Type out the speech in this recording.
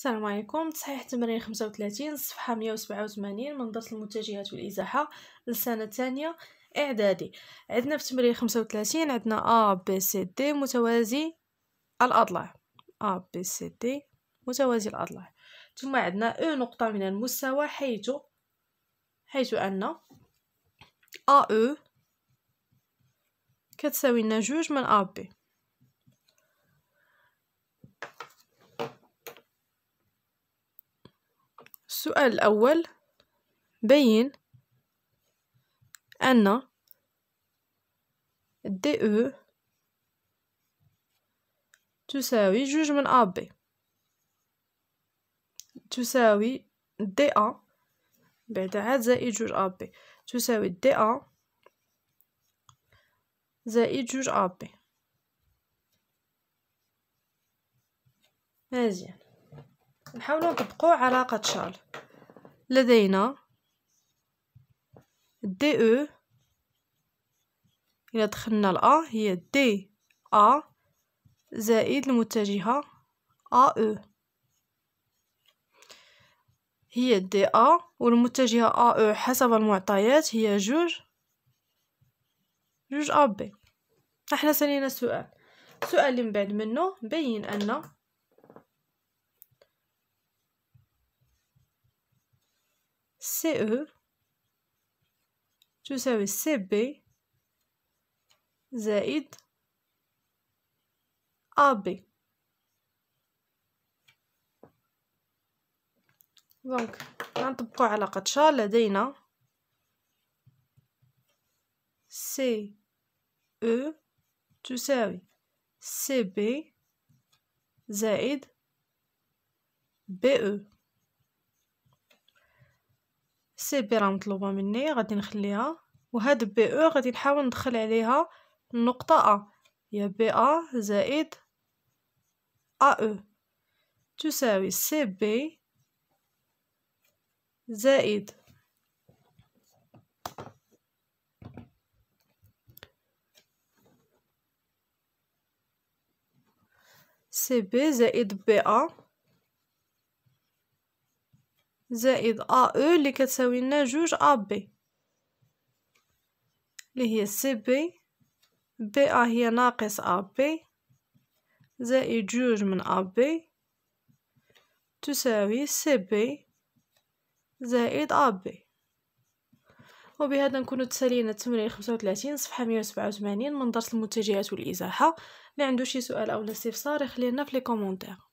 السلام عليكم تصحيح تمرين 35 صفحة 187 درس المتجهات والإزاحة للسنة الثانية إعدادي عندنا في تمرين 35 عندنا A B C D متوازي الأضلاع A B C D متوازي الأضلاع ثم عندنا E نقطة من المستوى حيث حيث أن E كتساوي لنا جوج من B السؤال الأول بين أن دي أو تساوي جوج من أ بي تساوي دي أ بعد عاد زائد جوج أ بي تساوي دي أ زائد جوج أ بي مزيان نحاولو نطبقو علاقة شارل لدينا دي او الى دخلنا الأ هي دي أ زائد المتجهة أ او هي دي أ والمتجهة أ او حسب المعطيات هي جوج جوج أ بي احنا سالينا سؤال السؤال من بعد منه بين أن CE تساوي CB زائد AB دونك نطبقو علاقة شار لدينا CE تساوي سي بي زائد بي او سي بي راه مطلوبه مني غادي نخليها وهاد بي او غادي نحاول ندخل عليها النقطه ا هي بي ا زائد ا او تساوي سي بي زائد سي بي زائد بي ا زائد ا او e اللي كتساوي لنا جوج ا بي اللي هي سي بي بي ا هي ناقص ا بي زائد جوج من ا بي تساوي سي بي زائد ا بي وبهذا نكون تسالينا التمرين 35 صفحه 187 من درس المتجهات والازاحه اللي عنده شي سؤال او استفسار لنا في لي كومونتير